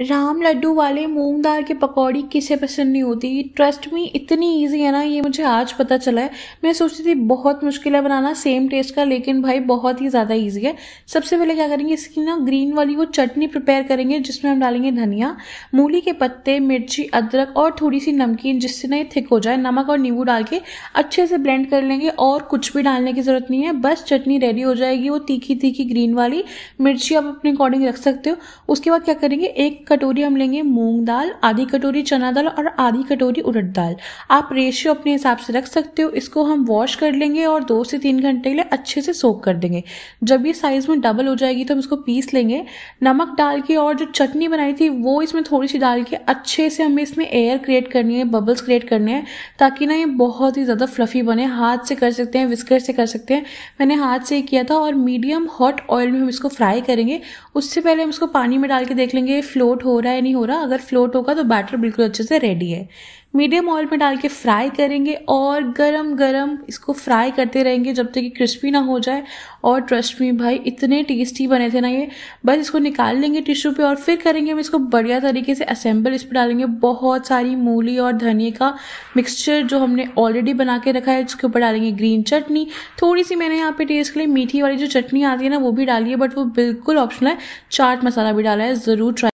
राम लड्डू वाले मूंग दाल की पकौड़ी किसे पसंद नहीं होती ट्रस्ट में इतनी इजी है ना ये मुझे आज पता चला है मैं सोचती थी बहुत मुश्किल है बनाना सेम टेस्ट का लेकिन भाई बहुत ही ज़्यादा इजी है सबसे पहले क्या करेंगे इसकी ना ग्रीन वाली वो चटनी प्रिपेयर करेंगे जिसमें हम डालेंगे धनिया मूली के पत्ते मिर्ची अदरक और थोड़ी सी नमकीन जिससे ना ये थिक हो जाए नमक और नींबू डाल के अच्छे से ब्लेंड कर लेंगे और कुछ भी डालने की ज़रूरत नहीं है बस चटनी रेडी हो जाएगी वो तीखी तीखी ग्रीन वाली मिर्ची आप अपने अकॉर्डिंग रख सकते हो उसके बाद क्या करेंगे एक कटोरी हम लेंगे मूंग दाल आधी कटोरी चना दाल और आधी कटोरी उड़द दाल आप रेशियो अपने हिसाब से रख सकते हो इसको हम वॉश कर लेंगे और दो से तीन घंटे के लिए अच्छे से सोख कर देंगे जब ये साइज में डबल हो जाएगी तो हम इसको पीस लेंगे नमक डाल के और जो चटनी बनाई थी वो इसमें थोड़ी सी डाल के अच्छे से हमें इसमें एयर क्रिएट करनी है बबल्स क्रिएट करने हैं ताकि ना ये बहुत ही ज़्यादा फ्लफी बने हाथ से कर सकते हैं विस्कर से कर सकते हैं मैंने हाथ से किया था और मीडियम हॉट ऑयल में हम इसको फ्राई करेंगे उससे पहले हम इसको पानी में डाल के देख लेंगे फ्लोर फ्लोट हो रहा है नहीं हो रहा अगर फ्लोट होगा तो बैटर बिल्कुल अच्छे से रेडी है मीडियम ऑयल में डाल के फ्राई करेंगे और गरम गरम इसको फ्राई करते रहेंगे जब तक कि क्रिस्पी ना हो जाए और ट्रस्ट मी भाई इतने टेस्टी बने थे ना ये बस इसको निकाल लेंगे टिश्यू पे और फिर करेंगे हम इसको बढ़िया तरीके से असेंबल इस पर डालेंगे बहुत सारी मूली और धनिए का मिक्सचर जो हमने ऑलरेडी बना के रखा है उसके ऊपर डालेंगे ग्रीन चटनी थोड़ी सी मैंने यहाँ पे टेस्ट के लिए मीठी वाली जो चटनी आती है ना वो भी डाली है बट वो बिल्कुल ऑप्शनल है चाट मसाला भी डाला है ज़रूर ट्राई